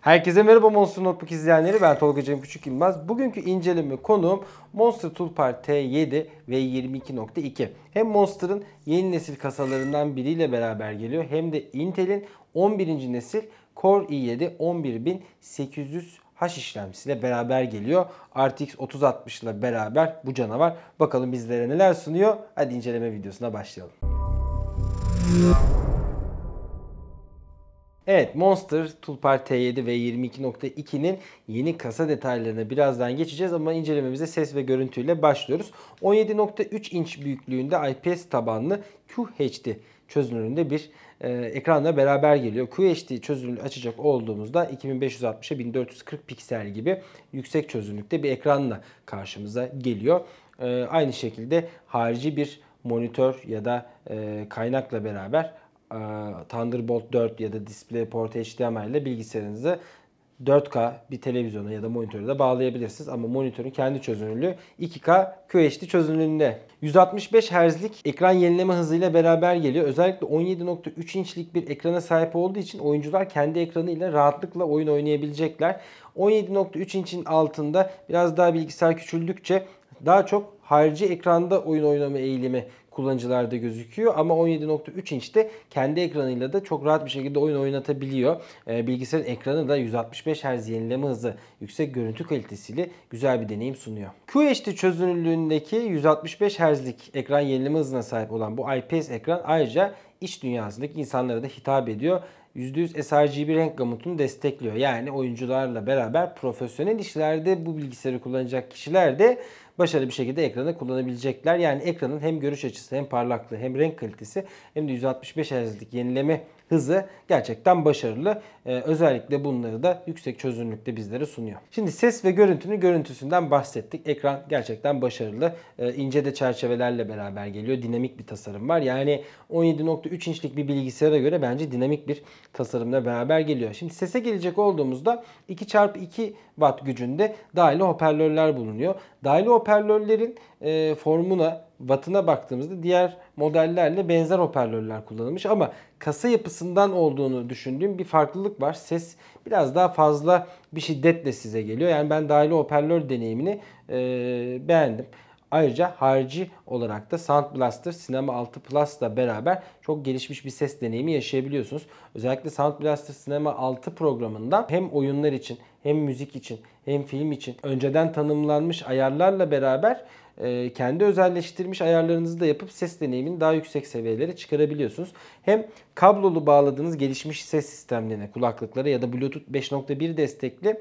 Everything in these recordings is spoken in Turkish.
Herkese merhaba Monster Notebook izleyenleri ben Tolga Cem Küçük İlmaz. Bugünkü inceleme konuğum Monster Toolpar T7 ve 22.2. Hem Monster'ın yeni nesil kasalarından biriyle beraber geliyor hem de Intel'in 11. nesil Core i7 11800 H işlemcisiyle beraber geliyor. RTX 3060 ile beraber bu canavar. Bakalım bizlere neler sunuyor. Hadi inceleme videosuna başlayalım. Evet Monster Tulpar T7 ve 22.2'nin yeni kasa detaylarına birazdan geçeceğiz ama incelememize ses ve görüntüyle başlıyoruz. 17.3 inç büyüklüğünde IPS tabanlı QHD çözünürlüğünde bir e, ekranla beraber geliyor. QHD çözünürlüğü açacak olduğumuzda 2560'a 1440 piksel gibi yüksek çözünürlükte bir ekranla karşımıza geliyor. E, aynı şekilde harici bir monitör ya da e, kaynakla beraber e, Thunderbolt 4 ya da DisplayPort HDMI ile bilgisayarınızı 4K bir televizyona ya da monitöre de bağlayabilirsiniz ama monitörün kendi çözünürlüğü 2K QHD çözünürlüğünde. 165 Hz'lik ekran yenileme hızıyla beraber geliyor. Özellikle 17.3 inçlik bir ekrana sahip olduğu için oyuncular kendi ekranıyla rahatlıkla oyun oynayabilecekler. 17.3 inçin altında biraz daha bilgisayar küçüldükçe daha çok harici ekranda oyun oynama eğilimi kullanıcılarda gözüküyor ama 17.3 inçte kendi ekranıyla da çok rahat bir şekilde oyun oynatabiliyor. Ee, bilgisayarın ekranı da 165 Hz yenileme hızı yüksek görüntü kalitesiyle güzel bir deneyim sunuyor. QHD çözünürlüğündeki 165 Hz'lik ekran yenileme hızına sahip olan bu IPS ekran ayrıca iç dünyasındaki insanlara da hitap ediyor. %100 sRGB renk gamutunu destekliyor. Yani oyuncularla beraber profesyonel işlerde bu bilgisayarı kullanacak kişiler de başarılı bir şekilde ekranı kullanabilecekler. Yani ekranın hem görüş açısı hem parlaklığı hem renk kalitesi hem de 165 Hz'lik yenileme hızı gerçekten başarılı. Ee, özellikle bunları da yüksek çözünürlükte bizlere sunuyor. Şimdi ses ve görüntünün görüntüsünden bahsettik. Ekran gerçekten başarılı. Ee, ince de çerçevelerle beraber geliyor. Dinamik bir tasarım var. Yani 17.3 inçlik bir bilgisayara göre bence dinamik bir tasarımla beraber geliyor. Şimdi sese gelecek olduğumuzda 2x2 watt gücünde dahili hoparlörler bulunuyor. Dahili hoparlörler hoparlörlerin e, formuna, wattına baktığımızda diğer modellerle benzer hoparlörler kullanılmış ama kasa yapısından olduğunu düşündüğüm bir farklılık var. Ses biraz daha fazla bir şiddetle size geliyor. Yani ben dahili hoparlör deneyimini e, beğendim. Ayrıca harici olarak da Sound Blaster Cinema 6 Plus Plus'la beraber çok gelişmiş bir ses deneyimi yaşayabiliyorsunuz. Özellikle Sound Blaster Cinema 6 programında hem oyunlar için hem müzik için hem film için önceden tanımlanmış ayarlarla beraber e, kendi özelleştirmiş ayarlarınızı da yapıp ses deneyimini daha yüksek seviyelere çıkarabiliyorsunuz. Hem kablolu bağladığınız gelişmiş ses sistemlerine, kulaklıklara ya da Bluetooth 5.1 destekli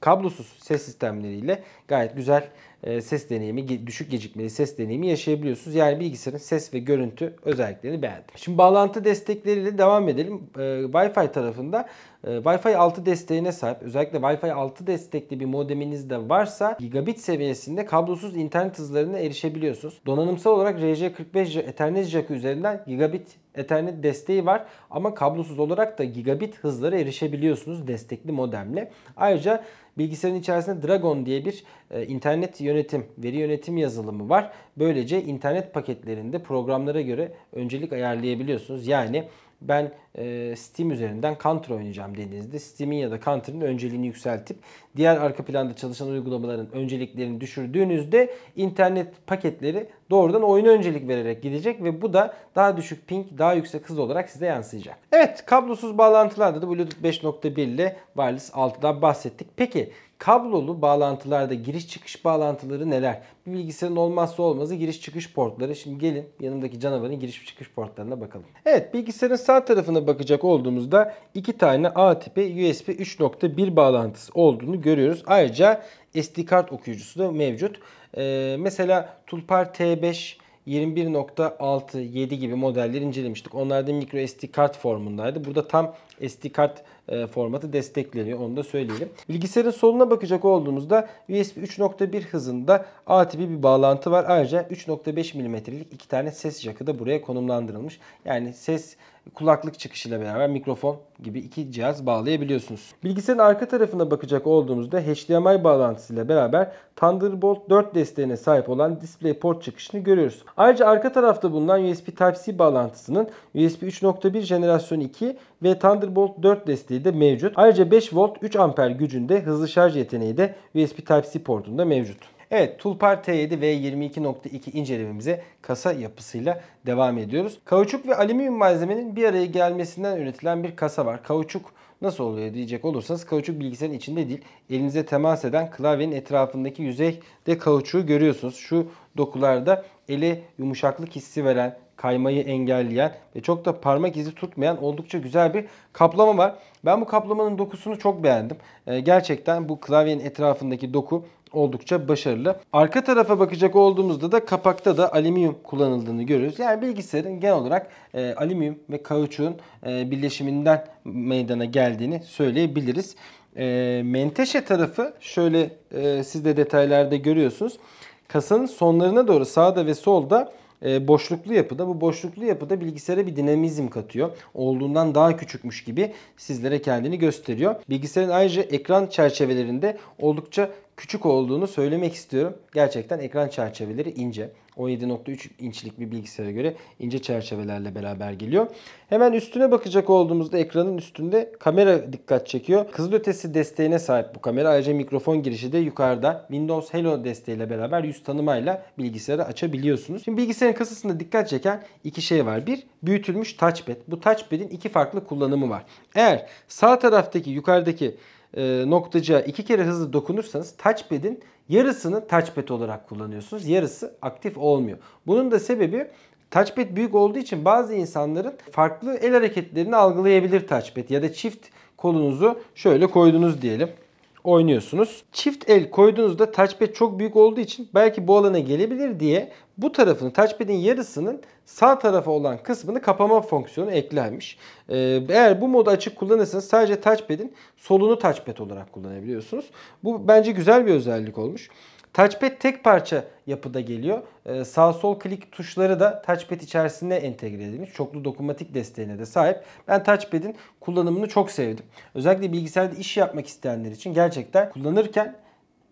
kablosuz ses sistemleriyle gayet güzel e, ses deneyimi, düşük gecikmeli ses deneyimi yaşayabiliyorsunuz. Yani bilgisayarın ses ve görüntü özelliklerini beğendim. Şimdi bağlantı destekleriyle devam edelim. E, Wi-Fi tarafında e, Wi-Fi 6 desteğine sahip. Özellikle Wi-Fi 6 destekli bir modeminiz de varsa gigabit seviyesinde kablosuz internet hızlarına erişebiliyorsunuz. Donanımsal olarak RJ45 Ethernet jackı üzerinden gigabit Ethernet desteği var ama kablosuz olarak da gigabit hızlara erişebiliyorsunuz destekli modemle. Ayrıca bilgisayarın içerisinde Dragon diye bir internet yönetimi yönetim, veri yönetim yazılımı var. Böylece internet paketlerinde programlara göre öncelik ayarlayabiliyorsunuz. Yani ben e, Steam üzerinden Counter oynayacağım dediğinizde Steam'in ya da Counter'ın önceliğini yükseltip diğer arka planda çalışan uygulamaların önceliklerini düşürdüğünüzde internet paketleri doğrudan oyuna öncelik vererek gidecek ve bu da daha düşük ping, daha yüksek hız olarak size yansıyacak. Evet kablosuz bağlantılarda da Bluetooth 5.1 ile Wireless 6'dan bahsettik. Peki Kablolu bağlantılarda giriş çıkış bağlantıları neler? Bir bilgisayarın olmazsa olmazı giriş çıkış portları. Şimdi gelin yanımdaki canavarın giriş çıkış portlarına bakalım. Evet bilgisayarın sağ tarafına bakacak olduğumuzda iki tane A tipi USB 3.1 bağlantısı olduğunu görüyoruz. Ayrıca SD kart okuyucusu da mevcut. Ee, mesela Tulpar T5 21.6, 7 gibi modelleri incelemiştik. Onlar da micro SD kart formundaydı. Burada tam SD kart e, formatı destekleniyor. Onu da söyleyelim. Bilgisayarın soluna bakacak olduğumuzda USB 3.1 hızında A tipi bir bağlantı var. Ayrıca 3.5 mm'lik iki tane ses jackı da buraya konumlandırılmış. Yani ses kulaklık çıkışıyla beraber mikrofon gibi iki cihaz bağlayabiliyorsunuz. Bilgisayarın arka tarafına bakacak olduğumuzda HDMI bağlantısıyla beraber Thunderbolt 4 desteğine sahip olan DisplayPort çıkışını görüyoruz. Ayrıca arka tarafta bulunan USB Type-C bağlantısının USB 3.1 jenerasyon 2 ve Thunderbolt Thunderbolt 4 desteği de mevcut. Ayrıca 5 volt 3 amper gücünde hızlı şarj yeteneği de USB Type-C portunda mevcut. Evet Tulpar T7 v 22.2 incelememize kasa yapısıyla devam ediyoruz. Kauçuk ve alüminyum malzemenin bir araya gelmesinden üretilen bir kasa var. Kauçuk nasıl oluyor diyecek olursanız kauçuk bilgisayarın içinde değil elinize temas eden klavyenin etrafındaki yüzeyde kauçuğu görüyorsunuz. Şu dokularda ele yumuşaklık hissi veren kaymayı engelleyen ve çok da parmak izi tutmayan oldukça güzel bir kaplama var. Ben bu kaplamanın dokusunu çok beğendim. E, gerçekten bu klavyenin etrafındaki doku oldukça başarılı. Arka tarafa bakacak olduğumuzda da kapakta da alüminyum kullanıldığını görüyoruz. Yani bilgisayarın genel olarak e, alüminyum ve kauçuğun e, birleşiminden meydana geldiğini söyleyebiliriz. E, menteşe tarafı şöyle e, siz de detaylarda görüyorsunuz. Kasanın sonlarına doğru sağda ve solda e, boşluklu yapıda. Bu boşluklu yapıda bilgisayara bir dinamizm katıyor. Olduğundan daha küçükmüş gibi sizlere kendini gösteriyor. Bilgisayarın ayrıca ekran çerçevelerinde oldukça küçük olduğunu söylemek istiyorum. Gerçekten ekran çerçeveleri ince. 17.3 inçlik bir bilgisayara göre ince çerçevelerle beraber geliyor. Hemen üstüne bakacak olduğumuzda ekranın üstünde kamera dikkat çekiyor. Kızılötesi desteğine sahip bu kamera. Ayrıca mikrofon girişi de yukarıda. Windows Hello desteğiyle beraber yüz tanımayla bilgisayarı açabiliyorsunuz. Şimdi bilgisayarın kasasında dikkat çeken iki şey var. Bir, büyütülmüş touchpad. Bu touchpad'in iki farklı kullanımı var. Eğer sağ taraftaki yukarıdaki e, noktacığa iki kere hızlı dokunursanız touchpad'in yarısını touchpad olarak kullanıyorsunuz. Yarısı aktif olmuyor. Bunun da sebebi touchpad büyük olduğu için bazı insanların farklı el hareketlerini algılayabilir touchpad ya da çift kolunuzu şöyle koydunuz diyelim oynuyorsunuz. Çift el koyduğunuzda touchpad çok büyük olduğu için belki bu alana gelebilir diye bu tarafını touchpad'in yarısının sağ tarafa olan kısmını kapama fonksiyonu eklenmiş. Ee, eğer bu modu açık kullanırsanız sadece touchpad'in solunu touchpad olarak kullanabiliyorsunuz. Bu bence güzel bir özellik olmuş. Touchpad tek parça yapıda geliyor. Ee, sağ sol klik tuşları da touchpad içerisinde entegre edilmiş. Çoklu dokunmatik desteğine de sahip. Ben touchpad'in kullanımını çok sevdim. Özellikle bilgisayarda iş yapmak isteyenler için gerçekten kullanırken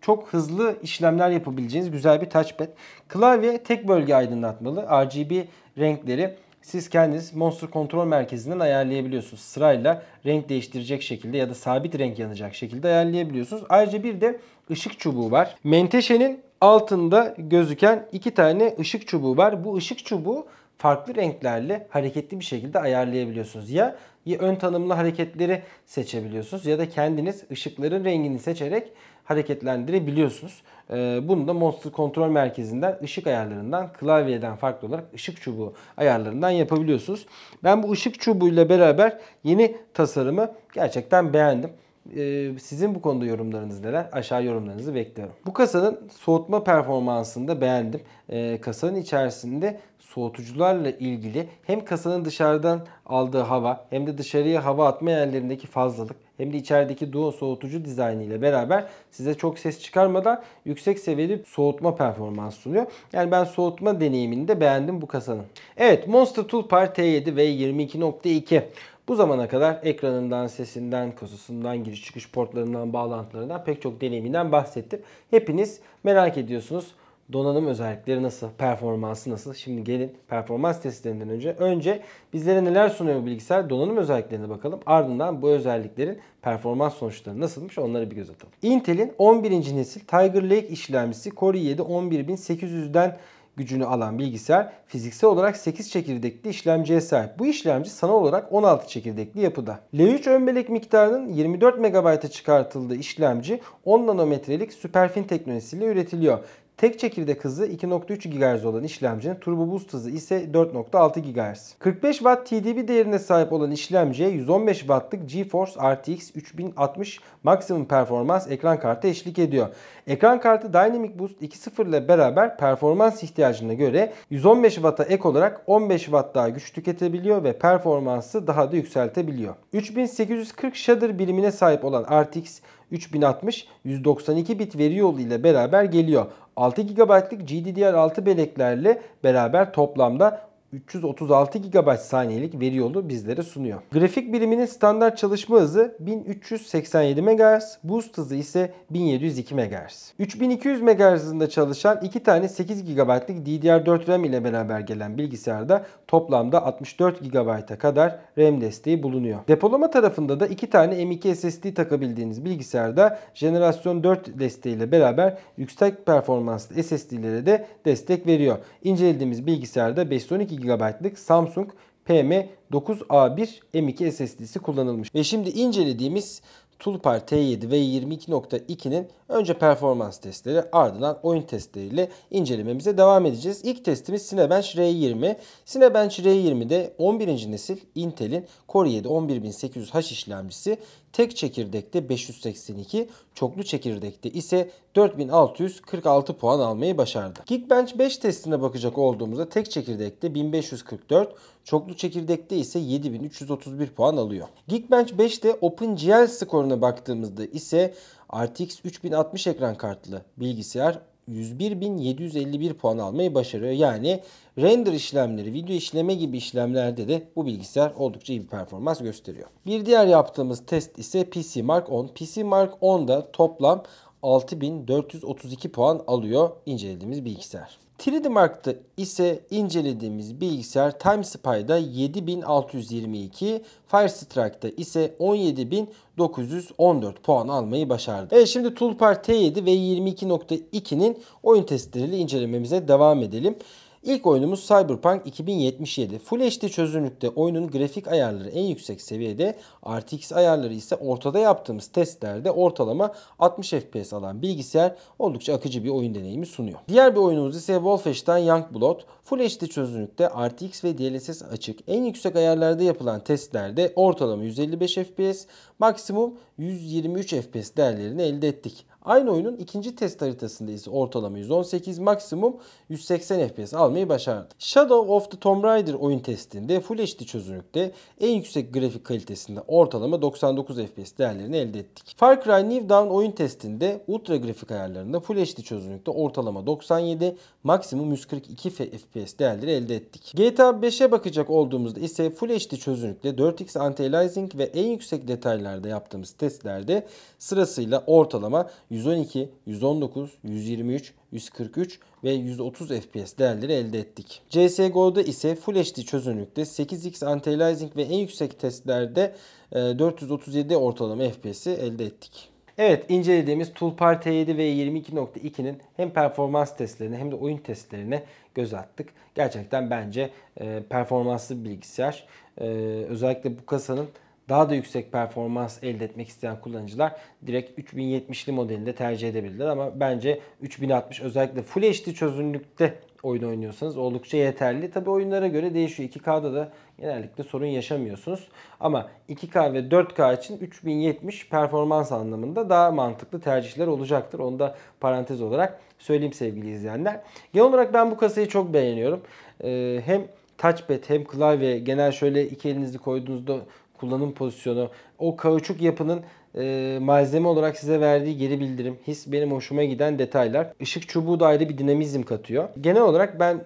çok hızlı işlemler yapabileceğiniz güzel bir touchpad. Klavye tek bölge aydınlatmalı. RGB renkleri siz kendiniz Monster Kontrol Merkezi'nden ayarlayabiliyorsunuz. Sırayla renk değiştirecek şekilde ya da sabit renk yanacak şekilde ayarlayabiliyorsunuz. Ayrıca bir de ışık çubuğu var. Menteşenin altında gözüken iki tane ışık çubuğu var. Bu ışık çubuğu farklı renklerle hareketli bir şekilde ayarlayabiliyorsunuz. Ya, ya ön tanımlı hareketleri seçebiliyorsunuz ya da kendiniz ışıkların rengini seçerek hareketlendirebiliyorsunuz. Ee, bunu da Monster Kontrol Merkezi'nden ışık ayarlarından klavyeden farklı olarak ışık çubuğu ayarlarından yapabiliyorsunuz. Ben bu ışık çubuğuyla beraber yeni tasarımı gerçekten beğendim. Ee, sizin bu konuda yorumlarınız neler? Aşağı yorumlarınızı bekliyorum. Bu kasanın soğutma performansını da beğendim. Ee, kasanın içerisinde soğutucularla ilgili hem kasanın dışarıdan aldığı hava hem de dışarıya hava atma yerlerindeki fazlalık hem de içerideki duo soğutucu dizaynı beraber size çok ses çıkarmadan yüksek seviyeli soğutma performans sunuyor. Yani ben soğutma deneyimini de beğendim bu kasanın. Evet Monster Toolpar T7 ve 22.2 bu zamana kadar ekranından, sesinden, kutusundan, giriş çıkış portlarından, bağlantılarından pek çok deneyiminden bahsettim. Hepiniz merak ediyorsunuz. Donanım özellikleri nasıl, performansı nasıl? Şimdi gelin performans testlerinden önce önce bizlere neler sunuyor bu bilgisayar donanım özelliklerine bakalım. Ardından bu özelliklerin performans sonuçları nasılmış onları bir göz atalım. Intel'in 11. nesil Tiger Lake işlemcisi Core i7 11800'den gücünü alan bilgisayar fiziksel olarak 8 çekirdekli işlemciye sahip. Bu işlemci sanal olarak 16 çekirdekli yapıda. L3 ön bellek miktarının 24 MB'a çıkartıldığı işlemci 10 nanometrelik Superfin teknolojisiyle üretiliyor. Tek çekirdek hızı 2.3 GHz olan işlemcinin turbo boost hızı ise 4.6 GHz. 45 Watt TDP değerine sahip olan işlemciye 115 Watt'lık GeForce RTX 3060 maksimum performans ekran kartı eşlik ediyor. Ekran kartı Dynamic Boost 2.0 ile beraber performans ihtiyacına göre 115 Watt'a ek olarak 15 Watt daha güç tüketebiliyor ve performansı daha da yükseltebiliyor. 3840 shader birimine sahip olan RTX 3060 192 bit veri yolu ile beraber geliyor. 6 GB'lık GDDR6 belleklerle beraber toplamda 336 GB saniyelik veri yolu bizlere sunuyor. Grafik biriminin standart çalışma hızı 1387 MHz, boost hızı ise 1702 MHz. 3200 MHz hızında çalışan 2 tane 8 GB'lık DDR4 RAM ile beraber gelen bilgisayarda toplamda 64 GB'a kadar RAM desteği bulunuyor. Depolama tarafında da 2 tane M.2 SSD takabildiğiniz bilgisayarda jenerasyon 4 desteğiyle beraber yüksek performanslı SSD'lere de destek veriyor. İncelediğimiz bilgisayarda 512 GB'lık Samsung PM9A1 M2 SSD'si kullanılmış. Ve şimdi incelediğimiz Tulpar T7 ve 22.2'nin önce performans testleri ardından oyun testleriyle incelememize devam edeceğiz. İlk testimiz Cinebench R20. Cinebench R20'de 11. nesil Intel'in Core i7 11800H işlemcisi tek çekirdekte 582, çoklu çekirdekte ise 4646 puan almayı başardı. Geekbench 5 testine bakacak olduğumuzda tek çekirdekte 1544, çoklu çekirdekte ise 7331 puan alıyor. Geekbench 5'te OpenGL skoruna baktığımızda ise RTX 3060 ekran kartlı bilgisayar 101.751 puan almayı başarıyor. Yani render işlemleri, video işleme gibi işlemlerde de bu bilgisayar oldukça iyi bir performans gösteriyor. Bir diğer yaptığımız test ise PC Mark 10. PC Mark 10'da toplam 6432 puan alıyor incelediğimiz bilgisayar. 3D ise incelediğimiz bilgisayar TimeSpy'da 7622, Firestrike'da ise 17914 puan almayı başardı. Evet şimdi Toolpar T7 ve 22.2'nin oyun testleriyle incelememize devam edelim. İlk oyunumuz Cyberpunk 2077. Full HD çözünürlükte oyunun grafik ayarları en yüksek seviyede, RTX ayarları ise ortada yaptığımız testlerde ortalama 60 FPS alan bilgisayar oldukça akıcı bir oyun deneyimi sunuyor. Diğer bir oyunumuz ise Wolfenstein Youngblood. Full HD çözünürlükte RTX ve DLSS açık en yüksek ayarlarda yapılan testlerde ortalama 155 FPS, maksimum 123 FPS değerlerini elde ettik. Aynı oyunun ikinci test haritasında ise ortalama 118 maksimum 180 FPS almayı başardı. Shadow of the Tomb Raider oyun testinde Full HD çözünürlükte en yüksek grafik kalitesinde ortalama 99 FPS değerlerini elde ettik. Far Cry New Dawn oyun testinde ultra grafik ayarlarında Full HD çözünürlükte ortalama 97 maksimum 142 FPS değerleri elde ettik. GTA 5'e bakacak olduğumuzda ise Full HD çözünürlükte 4x anti-aliasing ve en yüksek detaylarda yaptığımız testlerde sırasıyla ortalama 112, 119, 123, 143 ve 130 FPS değerleri elde ettik. CSGO'da ise Full HD çözünürlükte 8x anti-aliasing ve en yüksek testlerde 437 e, ortalama FPS'i elde ettik. Evet incelediğimiz Tulpar T7 ve 22.2'nin hem performans testlerine hem de oyun testlerine göz attık. Gerçekten bence e, performanslı bir bilgisayar. E, özellikle bu kasanın daha da yüksek performans elde etmek isteyen kullanıcılar direkt 3070'li modelini de tercih edebilirler. Ama bence 3060 özellikle Full HD çözünürlükte oyun oynuyorsanız oldukça yeterli. Tabi oyunlara göre değişiyor. 2K'da da genellikle sorun yaşamıyorsunuz. Ama 2K ve 4K için 3070 performans anlamında daha mantıklı tercihler olacaktır. Onu da parantez olarak söyleyeyim sevgili izleyenler. Genel olarak ben bu kasayı çok beğeniyorum. Ee, hem touchpad hem klavye genel şöyle iki elinizi koyduğunuzda kullanım pozisyonu, o kauçuk yapının e, malzeme olarak size verdiği geri bildirim, his benim hoşuma giden detaylar. Işık çubuğu da ayrı bir dinamizm katıyor. Genel olarak ben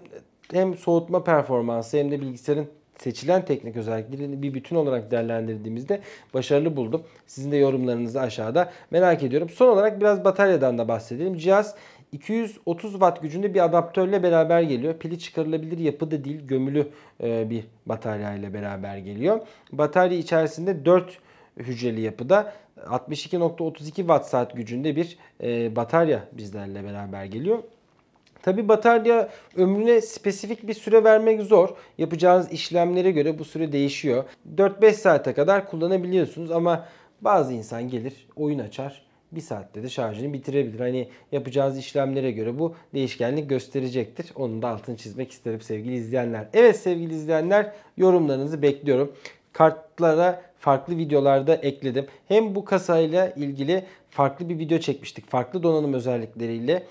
hem soğutma performansı hem de bilgisayarın seçilen teknik özelliklerini bir bütün olarak değerlendirdiğimizde başarılı buldum. Sizin de yorumlarınızı aşağıda merak ediyorum. Son olarak biraz bataryadan da bahsedelim. Cihaz 230 watt gücünde bir adaptörle beraber geliyor. Pili çıkarılabilir yapıda değil gömülü e, bir batarya ile beraber geliyor. Batarya içerisinde 4 hücreli yapıda 62.32 watt saat gücünde bir e, batarya bizlerle beraber geliyor. Tabi batarya ömrüne spesifik bir süre vermek zor. Yapacağınız işlemlere göre bu süre değişiyor. 4-5 saate kadar kullanabiliyorsunuz ama bazı insan gelir oyun açar bir saatte de şarjını bitirebilir. Hani yapacağınız işlemlere göre bu değişkenlik gösterecektir. Onun da altını çizmek isterim sevgili izleyenler. Evet sevgili izleyenler yorumlarınızı bekliyorum. Kartlara farklı videolarda ekledim. Hem bu kasayla ilgili farklı bir video çekmiştik. Farklı donanım özellikleriyle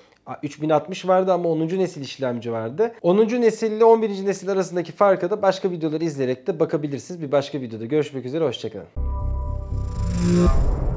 3060 vardı ama 10. nesil işlemci vardı. 10. nesil ile 11. nesil arasındaki farka da başka videoları izleyerek de bakabilirsiniz. Bir başka videoda görüşmek üzere, hoşçakalın.